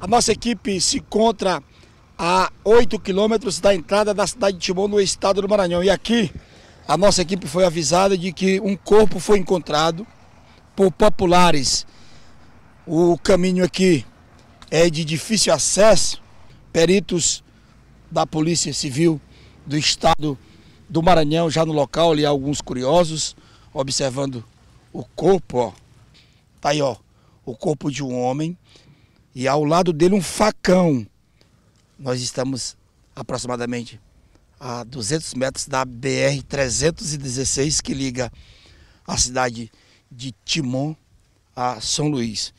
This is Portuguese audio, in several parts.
A nossa equipe se encontra a 8 quilômetros da entrada da cidade de Timon, no estado do Maranhão. E aqui a nossa equipe foi avisada de que um corpo foi encontrado por populares. O caminho aqui é de difícil acesso. Peritos da Polícia Civil do estado do Maranhão, já no local, ali alguns curiosos, observando o corpo, ó. Tá aí, ó, o corpo de um homem e ao lado dele um facão. Nós estamos aproximadamente a 200 metros da BR-316 que liga a cidade de Timon a São Luís.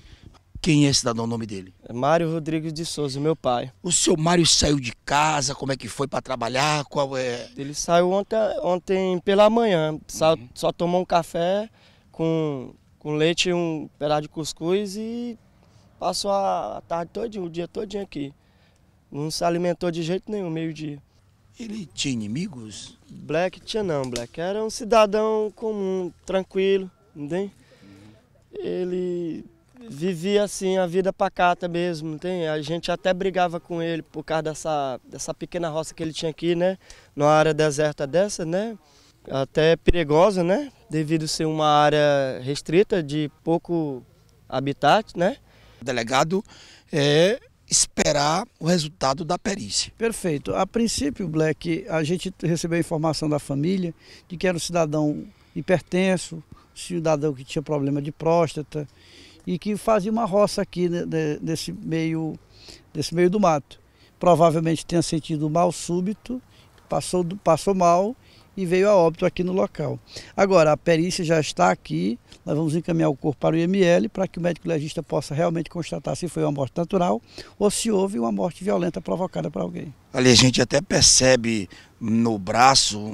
Quem é esse cidadão, o nome dele? É Mário Rodrigues de Souza, meu pai. O seu Mário saiu de casa, como é que foi para trabalhar, qual é... Ele saiu ontem, ontem pela manhã, só, uhum. só tomou um café com, com leite, um pedaço de cuscuz e Passou a tarde todinha, o dia todinho aqui. Não se alimentou de jeito nenhum, meio-dia. Ele tinha inimigos? Black tinha não, Black era um cidadão comum, tranquilo, entende? Ele vivia assim a vida pacata mesmo, tem? A gente até brigava com ele por causa dessa, dessa pequena roça que ele tinha aqui, né? Numa área deserta dessa, né? Até perigosa, né? Devido ser uma área restrita de pouco habitat, né? O delegado é esperar o resultado da perícia. Perfeito. A princípio, Black, a gente recebeu a informação da família de que era um cidadão hipertenso, cidadão que tinha problema de próstata e que fazia uma roça aqui nesse, meio, nesse meio do mato. Provavelmente tenha sentido mal súbito, passou, passou mal e veio a óbito aqui no local. Agora, a perícia já está aqui, nós vamos encaminhar o corpo para o IML para que o médico legista possa realmente constatar se foi uma morte natural ou se houve uma morte violenta provocada por alguém. Ali a gente até percebe no braço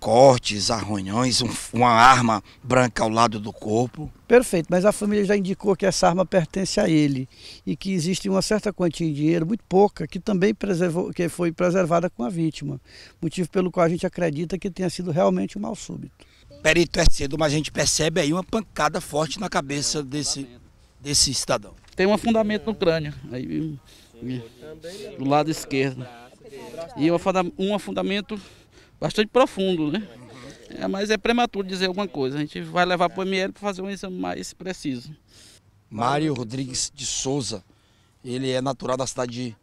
cortes, arranhões, um, uma arma branca ao lado do corpo. Perfeito, mas a família já indicou que essa arma pertence a ele e que existe uma certa quantia de dinheiro, muito pouca, que também preservou, que foi preservada com a vítima, motivo pelo qual a gente acredita que tenha sido realmente um mal súbito. Perito é cedo, mas a gente percebe aí uma pancada forte na cabeça desse, desse cidadão. Tem um afundamento no crânio, aí, do lado esquerdo. E um afundamento bastante profundo, né? É, mas é prematuro dizer alguma coisa. A gente vai levar para o ML para fazer um exame mais preciso. Mário Rodrigues de Souza, ele é natural da cidade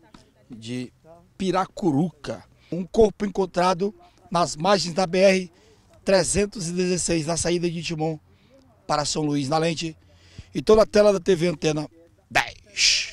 de, de Piracuruca. Um corpo encontrado nas margens da BR-316, na saída de Timon para São Luís, na lente. E toda a tela da TV Antena 10.